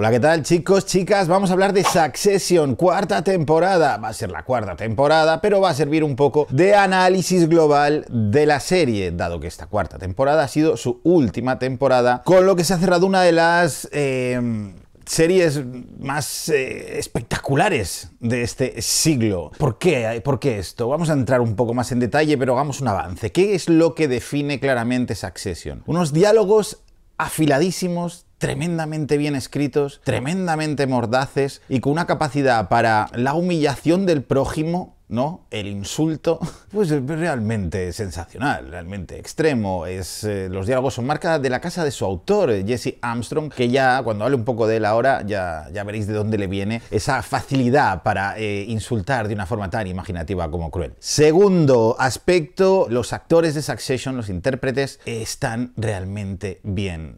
Hola, ¿qué tal chicos, chicas? Vamos a hablar de Succession, cuarta temporada. Va a ser la cuarta temporada, pero va a servir un poco de análisis global de la serie, dado que esta cuarta temporada ha sido su última temporada, con lo que se ha cerrado una de las... Eh, series más eh, espectaculares de este siglo. ¿Por qué? ¿Por qué esto? Vamos a entrar un poco más en detalle, pero hagamos un avance. ¿Qué es lo que define claramente Succession? Unos diálogos afiladísimos tremendamente bien escritos, tremendamente mordaces y con una capacidad para la humillación del prójimo ¿no? El insulto, pues eh, es realmente sensacional, realmente extremo. Es, eh, los diálogos son marca de la casa de su autor, eh, Jesse Armstrong, que ya cuando hable un poco de él ahora ya, ya veréis de dónde le viene esa facilidad para insultar de una forma tan imaginativa como cruel. Segundo aspecto, los actores de Succession, los intérpretes, están realmente bien.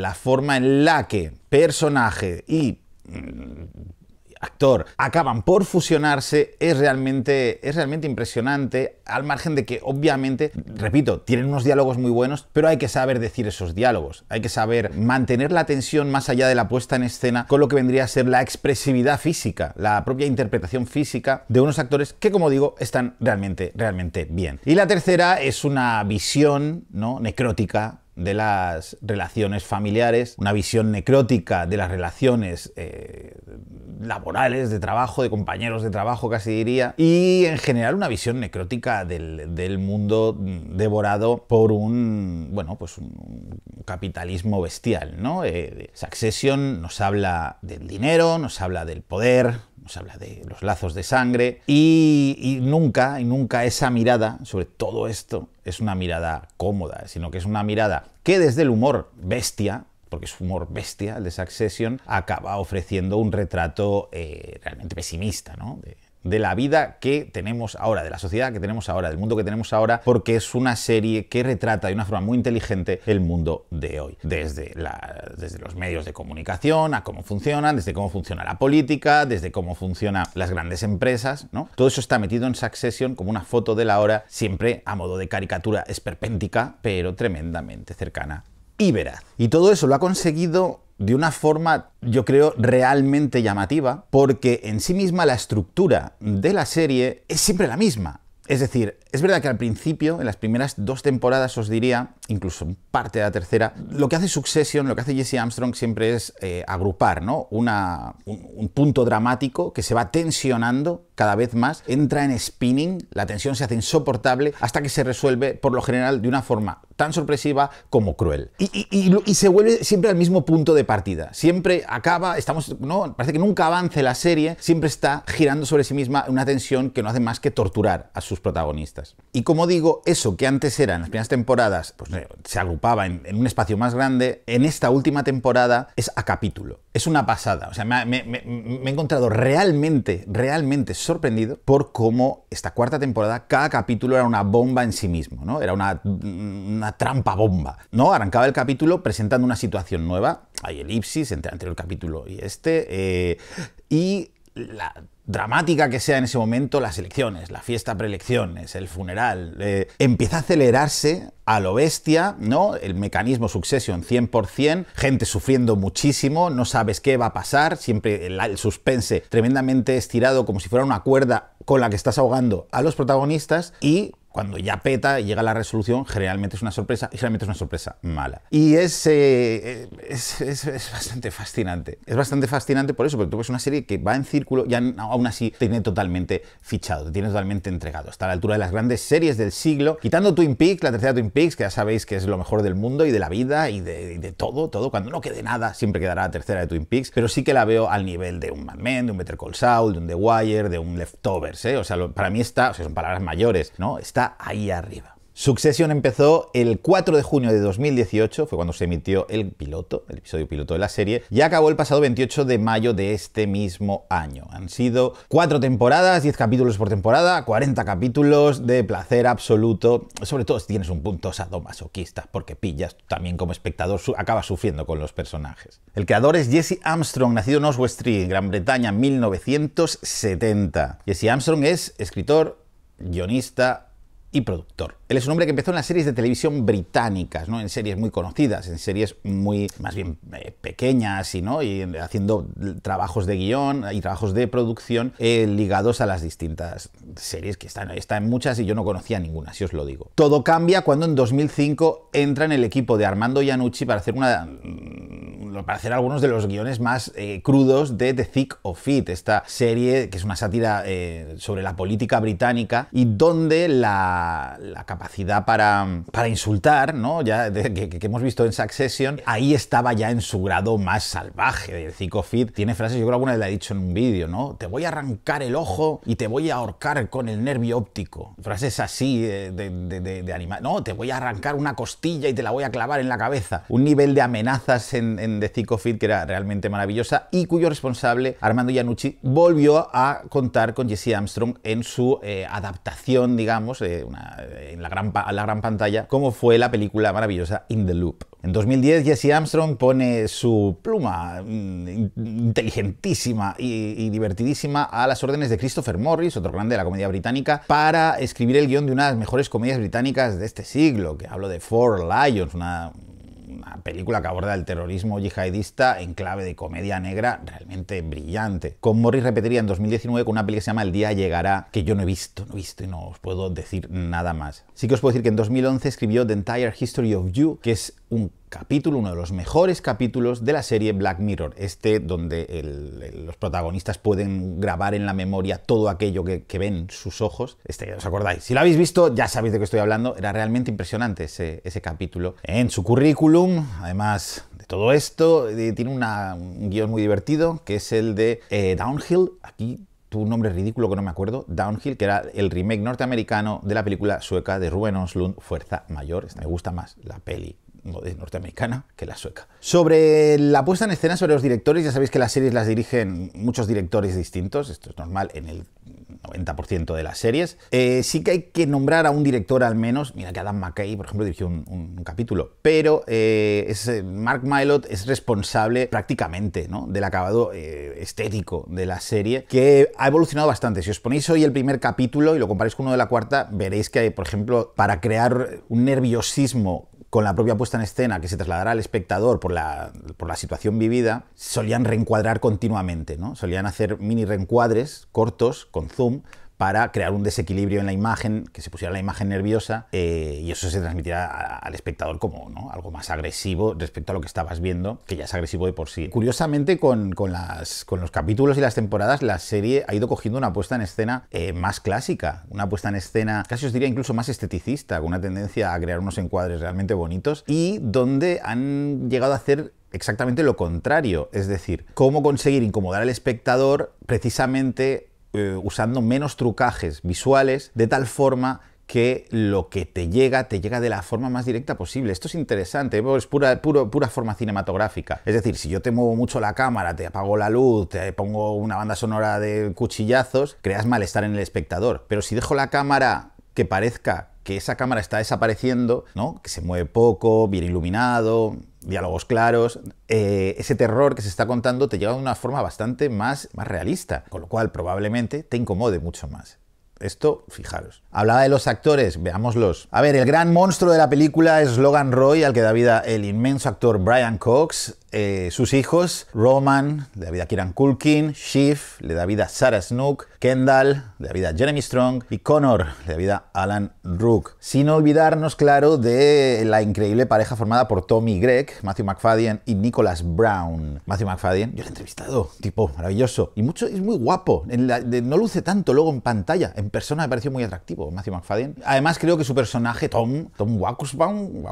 la forma en la que personaje y mm, actor acaban por fusionarse es realmente, es realmente impresionante, al margen de que obviamente, repito, tienen unos diálogos muy buenos, pero hay que saber decir esos diálogos, hay que saber mantener la tensión más allá de la puesta en escena con lo que vendría a ser la expresividad física, la propia interpretación física de unos actores que, como digo, están realmente, realmente bien. Y la tercera es una visión ¿no? necrótica de las relaciones familiares, una visión necrótica de las relaciones eh, laborales, de trabajo, de compañeros de trabajo casi diría, y en general una visión necrótica del, mundo devorado por un, bueno, pues un capitalismo bestial, ¿no? Eh, Succession nos habla del dinero, nos habla del poder, habla de los lazos de sangre y, nunca, y nunca esa mirada sobre todo esto es una mirada cómoda, sino que es una mirada que desde el humor bestia, porque es humor bestia el de Succession, acaba ofreciendo un retrato eh, realmente pesimista, ¿no? De, de la vida que tenemos ahora, de la sociedad que tenemos ahora, del mundo que tenemos ahora, porque es una serie que retrata de una forma muy inteligente el mundo de hoy, desde, desde los medios de comunicación, a cómo funcionan, desde cómo funciona la política, desde cómo funcionan las grandes empresas, ¿no? Todo eso está metido en Succession como una foto de la hora, siempre a modo de caricatura esperpéntica, pero tremendamente cercana y veraz. Y todo eso lo ha conseguido de una forma, yo creo, realmente llamativa, porque en sí misma la estructura de la serie es siempre la misma. Es decir, es verdad que al principio, en las primeras dos temporadas, os diría, incluso parte de la tercera, lo que hace Succession, lo que hace Jesse Armstrong siempre es eh, agrupar ¿no? un, punto dramático que se va tensionando cada vez más, entra en spinning, la tensión se hace insoportable hasta que se resuelve, por lo general, de una forma tan sorpresiva como cruel. Y, y se vuelve siempre al mismo punto de partida. Siempre acaba, estamos, no, parece que nunca avance la serie, siempre está girando sobre sí misma una tensión que no hace más que torturar a sus protagonistas. Y como digo, eso que antes era en las primeras temporadas, pues eh, se agrupaba en, un espacio más grande, en esta última temporada es a capítulo. Es una pasada. O sea, me, he encontrado realmente, realmente sorprendido por cómo esta cuarta temporada, cada capítulo era una bomba en sí mismo, ¿no? Era una, trampa bomba. ¿No? Arrancaba el capítulo presentando una situación nueva. Hay elipsis entre el anterior capítulo y este. Eh, y la dramática que sea en ese momento las elecciones, la fiesta preelecciones, el funeral, eh, empieza a acelerarse a lo bestia, ¿no? El mecanismo succession 100%, gente sufriendo muchísimo, no sabes qué va a pasar, siempre el, suspense tremendamente estirado como si fuera una cuerda con la que estás ahogando a los protagonistas y cuando ya peta y llega la resolución, generalmente es una sorpresa y generalmente es una sorpresa mala. Y eh, eh, es, es, bastante fascinante. Es bastante fascinante por eso, porque tú ves una serie que va en círculo y aún así te tiene totalmente fichado, te tiene totalmente entregado. Está a la altura de las grandes series del siglo, quitando Twin Peaks, la tercera Twin Peaks, que ya sabéis que es lo mejor del mundo y de la vida y de, todo, todo. Cuando no quede nada, siempre quedará la tercera de Twin Peaks, pero sí que la veo al nivel de un Mad Men, de un Better Call Saul, de un The Wire, de un Leftovers, ¿eh? O sea, para mí está, o sea, son palabras mayores, ¿no? Está ahí arriba. Succession empezó el 4 de junio de 2018, fue cuando se emitió el piloto, el episodio piloto de la serie, y acabó el pasado 28 de mayo de este mismo año. Han sido cuatro temporadas, 10 capítulos por temporada, 40 capítulos de placer absoluto, sobre todo si tienes un punto sadomasoquista, porque pillas también como espectador, acaba sufriendo con los personajes. El creador es Jesse Armstrong, nacido en Oswestry, Street, Gran Bretaña, 1970. Jesse Armstrong es escritor, guionista, y productor. Él es un hombre que empezó en las series de televisión británicas, ¿no? en series muy conocidas, en series muy más bien eh, pequeñas y, ¿no? y haciendo trabajos de guión y trabajos de producción eh, ligados a las distintas series que están, en muchas y yo no conocía ninguna, si os lo digo. Todo cambia cuando en 2005 entra en el equipo de Armando Iannucci para hacer una hacer algunos de los guiones más eh, crudos de The Thick of It, esta serie que es una sátira eh, sobre la política británica y donde la, capacidad para, insultar, ¿no? ya que, hemos visto en Succession, ahí estaba ya en su grado más salvaje. The Thick of It tiene frases, yo creo alguna le ha he dicho en un vídeo, ¿no? Te voy a arrancar el ojo y te voy a ahorcar con el nervio óptico. Frases así eh, de, animal. No, te voy a arrancar una costilla y te la voy a clavar en la cabeza. Un nivel de amenazas en de Fit, que era realmente maravillosa y cuyo responsable, Armando Iannucci, volvió a contar con Jesse Armstrong en su eh, adaptación, digamos, eh, en la gran, la gran pantalla, como fue la película maravillosa In the Loop. En 2010, Jesse Armstrong pone su pluma mm, inteligentísima y, y, divertidísima a las órdenes de Christopher Morris, otro grande de la comedia británica, para escribir el guión de una de las mejores comedias británicas de este siglo, que hablo de Four Lions, una una película que aborda el terrorismo yihadista en clave de comedia negra realmente brillante. Con Morris repetiría en 2019 con una película que se llama El día llegará, que yo no he visto, no he visto y no os puedo decir nada más. Sí que os puedo decir que en 2011 escribió The Entire History of You, que es un capítulo, uno de los mejores capítulos de la serie Black Mirror, este donde los protagonistas pueden grabar en la memoria todo aquello que, ven sus ojos. Este, ¿os acordáis? Si lo habéis visto, ya sabéis de qué estoy hablando. Era realmente impresionante ese, capítulo. En su currículum, además de todo esto, eh, tiene un guión muy divertido, que es el de eh, Downhill. Aquí tu un nombre ridículo que no me acuerdo, Downhill, que era el remake norteamericano de la película sueca de Ruben Oslund, Fuerza Mayor. Este me gusta más, la peli norteamericana que la sueca. Sobre la puesta en escena, sobre los directores, ya sabéis que las series las dirigen muchos directores distintos, esto es normal en el 90% de las series. Eh, sí que hay que nombrar a un director al menos, mira que Adam McKay, por ejemplo, dirigió un, capítulo, pero eh, es, eh, Mark Mylod es responsable prácticamente del acabado estético de la serie, que ha evolucionado bastante. Si os ponéis hoy el primer capítulo y lo comparáis con uno de la cuarta, veréis que, por ejemplo, para crear un nerviosismo con la propia puesta en escena que se trasladará al espectador por la, por la situación vivida, solían reencuadrar continuamente, ¿no? Solían hacer mini reencuadres cortos con zoom para crear un desequilibrio en la imagen, que se pusiera la imagen nerviosa eh, y eso se transmitirá al espectador como algo más agresivo respecto a lo que estabas viendo, que ya es agresivo de por sí. Curiosamente, con, las, con los capítulos y las temporadas, la serie ha ido cogiendo una puesta en escena eh, más clásica, una puesta en escena, casi os diría incluso más esteticista, con una tendencia a crear unos encuadres realmente bonitos y donde han llegado a hacer exactamente lo contrario, es decir, cómo conseguir incomodar al espectador precisamente eh, usando menos trucajes visuales de tal forma que lo que te llega, te llega de la forma más directa posible. Esto es interesante, ¿eh? es pura, pura forma cinematográfica. Es decir, si yo te muevo mucho la cámara, te apago la luz, te pongo una banda sonora de cuchillazos, creas malestar en el espectador. Pero si dejo la cámara que parezca que esa cámara está desapareciendo, ¿no? que se mueve poco, bien iluminado, diálogos claros, eh, ese terror que se está contando te lleva de una forma bastante más, más realista, con lo cual probablemente te incomode mucho más. Esto, fijaros. Hablaba de los actores, veámoslos. A ver, el gran monstruo de la película es Logan Roy, al que da vida el inmenso actor Brian Cox. Eh, sus hijos, Roman, de la vida Kieran Culkin, Schiff, de la vida Sarah Snook, Kendall, de la vida Jeremy Strong y Connor, de la vida Alan Rook. Sin olvidarnos, claro, de la increíble pareja formada por Tommy Gregg, Matthew McFadden y Nicholas Brown. Matthew McFadden, yo lo he entrevistado, tipo maravilloso y mucho, es muy guapo. no luce tanto luego en pantalla, en persona me pareció muy atractivo Matthew McFadden. Además, creo que su personaje, Tom, Tom Wakusbaum,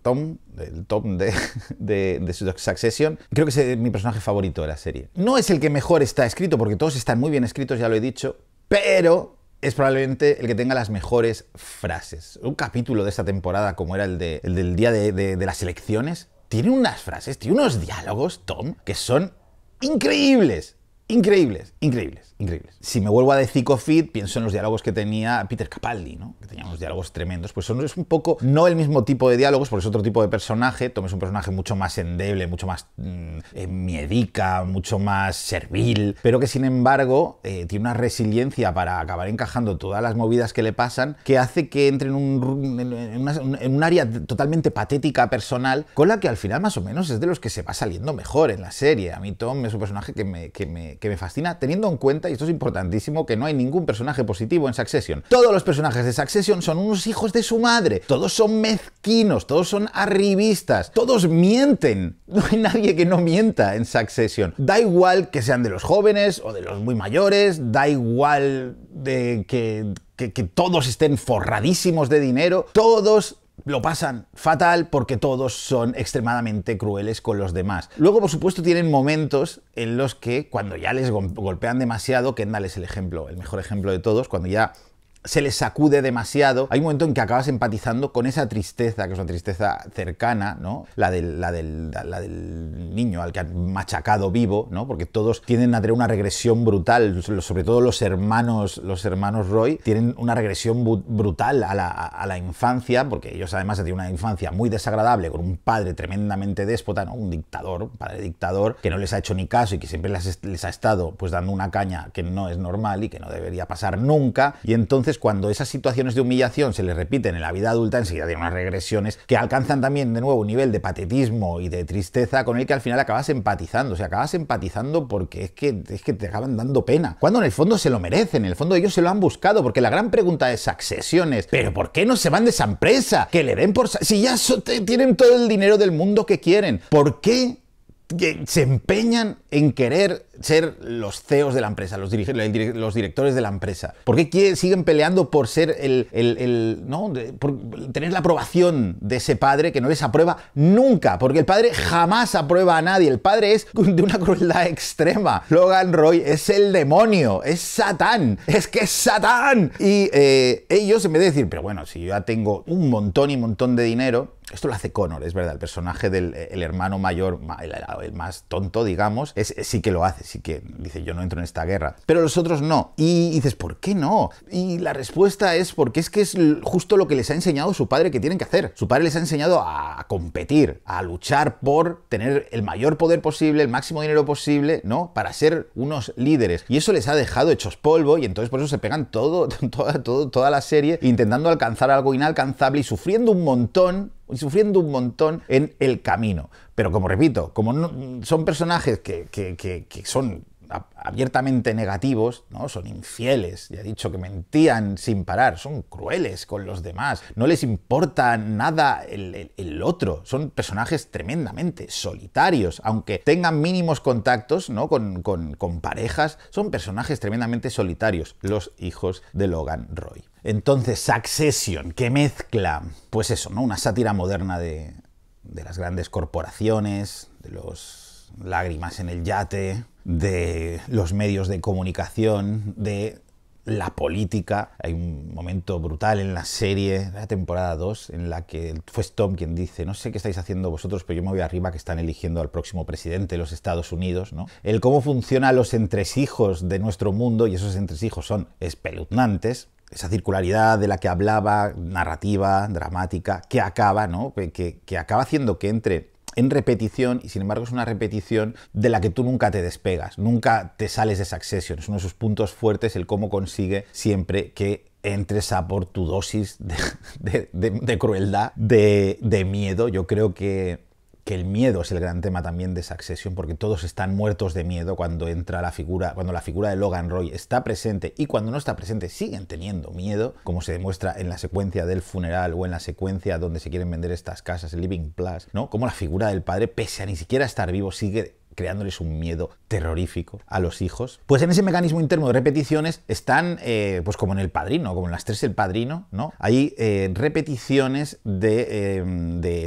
Tom, el Tom de, de, de Succession, creo que es eh, mi personaje favorito de la serie. No es el que mejor está escrito, porque todos están muy bien escritos, ya lo he dicho, pero es probablemente el que tenga las mejores frases. Un capítulo de esta temporada, como era el, del día de, de las elecciones, tiene unas frases, tiene unos diálogos, Tom, que son increíbles increíbles, increíbles, increíbles. Si me vuelvo a de Fit, pienso en los diálogos que tenía Peter Capaldi, ¿no? Que tenía unos diálogos tremendos. Pues son, es un poco, no el mismo tipo de diálogos, porque es otro tipo de personaje. Tom es un personaje mucho más endeble, mucho más mm, eh, miedica, mucho más servil, pero que sin embargo eh, tiene una resiliencia para acabar encajando todas las movidas que le pasan, que hace que entre en un, un área totalmente patética personal, con la que al final más o menos es de los que se va saliendo mejor en la serie. A mí Tom es un personaje que me, que me que me fascina, teniendo en cuenta, y esto es importantísimo, que no hay ningún personaje positivo en Succession. Todos los personajes de Succession son unos hijos de su madre, todos son mezquinos, todos son arribistas, todos mienten. No hay nadie que no mienta en Succession. Da igual que sean de los jóvenes o de los muy mayores, da igual de que que, todos estén forradísimos de dinero, todos lo pasan fatal porque todos son extremadamente crueles con los demás. Luego, por supuesto, tienen momentos en los que cuando ya les golpean demasiado, Kendall es el ejemplo, el mejor ejemplo de todos, cuando ya se les sacude demasiado. Hay un momento en que acabas empatizando con esa tristeza, que es una tristeza cercana, ¿no? La del, la la del niño al que han machacado vivo, ¿no? Porque todos tienen a tener una regresión brutal, sobre todo los hermanos, los hermanos Roy, tienen una regresión brutal a la, infancia, porque ellos además han tenido una infancia muy desagradable, con un padre tremendamente déspota, ¿no? Un dictador, un padre dictador, que no les ha hecho ni caso y que siempre les, les ha estado pues dando una caña que no es normal y que no debería pasar nunca. Y entonces cuando esas situaciones de humillación se les repiten en la vida adulta, enseguida tienen unas regresiones que alcanzan también de nuevo un nivel de patetismo y de tristeza con el que al final acabas empatizando. O sea, acabas empatizando porque es que, es que te acaban dando pena. Cuando en el fondo se lo merecen, en el fondo ellos se lo han buscado, porque la gran pregunta es accesiones. ¿Pero por qué no se van de esa empresa? Que le den por... Si ya tienen todo el dinero del mundo que quieren, ¿por qué se empeñan en querer ser los CEOs de la empresa, los, directores de la empresa? ¿Por qué siguen peleando por ser el, ¿no? tener la aprobación de ese padre que no les aprueba nunca? Porque el padre jamás aprueba a nadie. El padre es de una crueldad extrema. Logan Roy es el demonio, es Satán, es que es Satán. Y eh, ellos en vez de decir, pero bueno, si yo ya tengo un montón y montón de dinero, esto lo hace Connor, es verdad, el personaje del eh, hermano mayor, el, más tonto, digamos, eh, sí que lo hace, sí que dice yo no entro en esta guerra, pero los otros no. Y dices, ¿por qué no? Y la respuesta es porque es que es justo lo que les ha enseñado su padre que tienen que hacer. Su padre les ha enseñado a competir, a luchar por tener el mayor poder posible, el máximo dinero posible, ¿no? Para ser unos líderes. Y eso les ha dejado hechos polvo y entonces por eso se pegan todo, toda, toda la serie intentando alcanzar algo inalcanzable y sufriendo un montón sufriendo un montón en el camino. Pero como repito, como son personajes que, que, que son abiertamente negativos, ¿no? son infieles, ya he dicho que mentían sin parar, son crueles con los demás, no les importa nada el, otro, son personajes tremendamente solitarios, aunque tengan mínimos contactos ¿no? con, parejas, son personajes tremendamente solitarios, los hijos de Logan Roy. Entonces, Succession, que mezcla, pues eso, ¿no? Una sátira moderna de, de las grandes corporaciones, de los lágrimas en el yate, de los medios de comunicación, de la política. Hay un momento brutal en la serie, la temporada 2, en la que fue Tom quien dice, no sé qué estáis haciendo vosotros, pero yo me voy arriba que están eligiendo al próximo presidente de los Estados Unidos, ¿no? El cómo funcionan los entresijos de nuestro mundo, y esos entresijos son espeluznantes, esa circularidad de la que hablaba, narrativa, dramática, que acaba, ¿no? Que, que acaba haciendo que entre en repetición y sin embargo es una repetición de la que tú nunca te despegas, nunca te sales de esa Succession. Es uno de sus puntos fuertes el cómo consigue siempre que entres a por tu dosis de crueldad, de miedo. Yo creo que que el miedo es el gran tema también de Succession, porque todos están muertos de miedo cuando entra la figura, cuando la figura de Logan Roy está presente y cuando no está presente siguen teniendo miedo, como se demuestra en la secuencia del funeral o en la secuencia donde se quieren vender estas casas, el Living Plus, ¿no? Como la figura del padre, pese a ni siquiera estar vivo, sigue creándoles un miedo terrorífico a los hijos. Pues en ese mecanismo interno de repeticiones están, eh, pues como en el padrino, como en las tres el padrino, ¿no? Hay eh, repeticiones eh,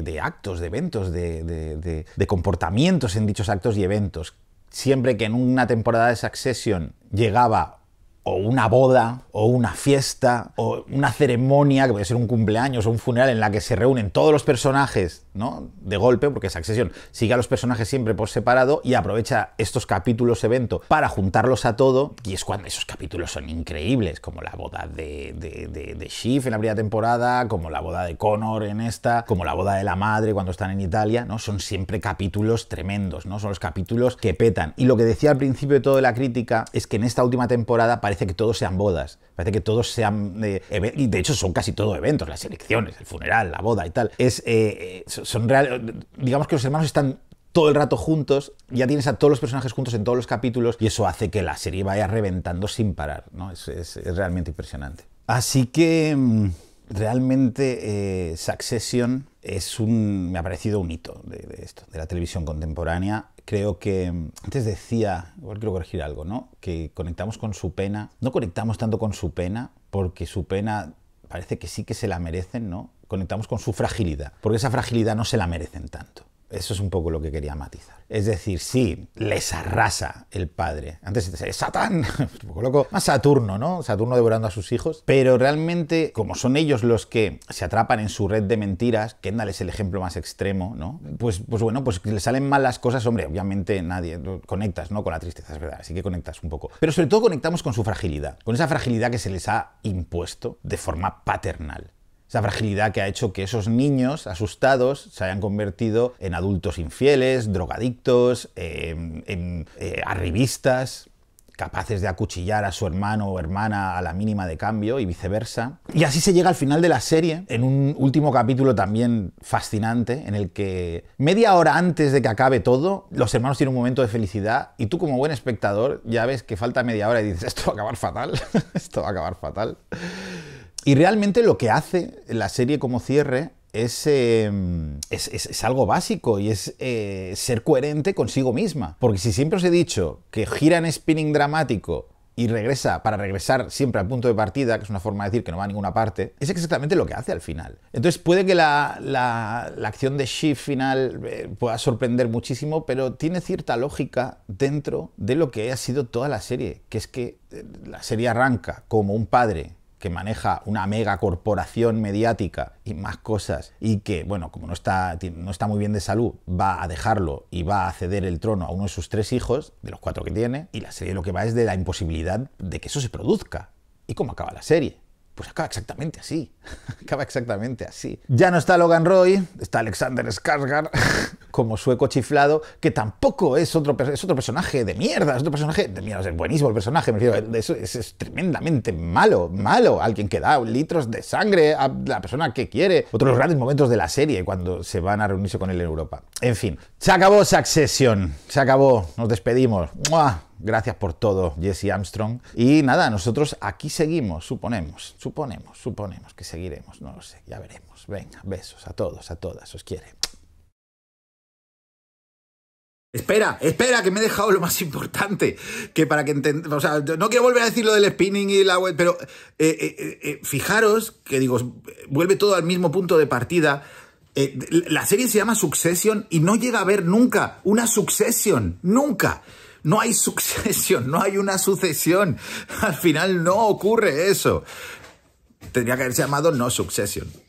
de, actos, de eventos, de, de comportamientos en dichos actos y eventos. Siempre que en una temporada de Succession llegaba o una boda, o una fiesta, o una ceremonia, que puede ser un cumpleaños o un funeral, en la que se reúnen todos los personajes, ¿no? De golpe, porque excesión sigue a los personajes siempre por separado y aprovecha estos capítulos evento para juntarlos a todo, y es cuando esos capítulos son increíbles, como la boda de, de, de en la primera temporada, como la boda de Connor en esta, como la boda de la madre cuando están en Italia, ¿no? Son siempre capítulos tremendos, ¿no? Son los capítulos que petan. Y lo que decía al principio de toda la crítica es que en esta última temporada parece parece que todos sean bodas, parece que todos sean... Eh, y de hecho son casi todo eventos, las elecciones, el funeral, la boda y tal. Es, eh, eh, son real, digamos que los hermanos están todo el rato juntos, ya tienes a todos los personajes juntos en todos los capítulos y eso hace que la serie vaya reventando sin parar, Es, realmente impresionante. Así que mm, realmente Succession es un, me ha parecido un hito de, esto, de la televisión contemporánea creo que mm, antes decía, igual quiero corregir algo, ¿no? Que conectamos con su pena. No conectamos tanto con su pena porque su pena parece que sí que se la merecen, ¿no? Conectamos con su fragilidad, porque esa fragilidad no se la merecen tanto. Eso es un poco lo que quería matizar. Es decir, sí, les arrasa el padre. Antes se Satán, un poco loco, más Saturno, ¿no? Saturno devorando a sus hijos. Pero realmente, como son ellos los que se atrapan en su red de mentiras, Kendall es el ejemplo más extremo, ¿no? Pues, pues bueno, pues le salen mal las cosas, hombre, obviamente nadie, conectas, ¿no? Con la tristeza, es verdad, así que conectas un poco. Pero sobre todo conectamos con su fragilidad, con esa fragilidad que se les ha impuesto de forma paternal esa fragilidad que ha hecho que esos niños asustados se hayan convertido en adultos infieles, drogadictos, en, em, em, eh, arribistas, capaces de acuchillar a su hermano o hermana a la mínima de cambio y viceversa. Y así se llega al final de la serie, en un último capítulo también fascinante, en el que media hora antes de que acabe todo, los hermanos tienen un momento de felicidad y tú como buen espectador ya ves que falta media hora y dices, esto va a acabar fatal, esto va a acabar fatal. Y realmente lo que hace la serie como cierre es, em, es, algo básico y es eh, ser coherente consigo misma. Porque si siempre os he dicho que gira en spinning dramático y regresa para regresar siempre al punto de partida, que es una forma de decir que no va a ninguna parte, es exactamente lo que hace al final. Entonces puede que la, acción de Shift final eh, pueda sorprender muchísimo, pero tiene cierta lógica dentro de lo que ha sido toda la serie, que es que eh, la serie arranca como un padre que maneja una mega corporación mediática y más cosas, y que, bueno, como no está, no está muy bien de salud, va a dejarlo y va a ceder el trono a uno de sus tres hijos, de los cuatro que tiene, y la serie lo que va es de la imposibilidad de que eso se produzca. ¿Y cómo acaba la serie? Pues acaba exactamente así. acaba exactamente así. Ya no está Logan Roy, está Alexander Skarsgård como sueco chiflado, que tampoco es otro, es otro personaje de mierda, es otro personaje de mierda, es buenísimo el personaje, me es, tremendamente malo, malo, alguien que da litros de sangre a la persona que quiere. Otro de los grandes momentos de la serie, cuando se van a reunirse con él en Europa. En fin, se acabó Succession, se acabó, nos despedimos. Gracias por todo, Jesse Armstrong. Y nada, nosotros aquí seguimos, suponemos, suponemos, suponemos que se seguiremos, no lo sé, ya veremos. Venga, besos a todos, a todas, os quiere. Espera, espera, que me he dejado lo más importante. Que para que entendamos. O sea, no quiero volver a decir lo del spinning y la web, pero eh, eh, eh, fijaros que digo, vuelve todo al mismo punto de partida. la serie se llama Succession y no llega a haber nunca una Succession. Nunca. No hay Succession, no hay una sucesión. Al final no ocurre eso. Tendría que haberse llamado No Succession.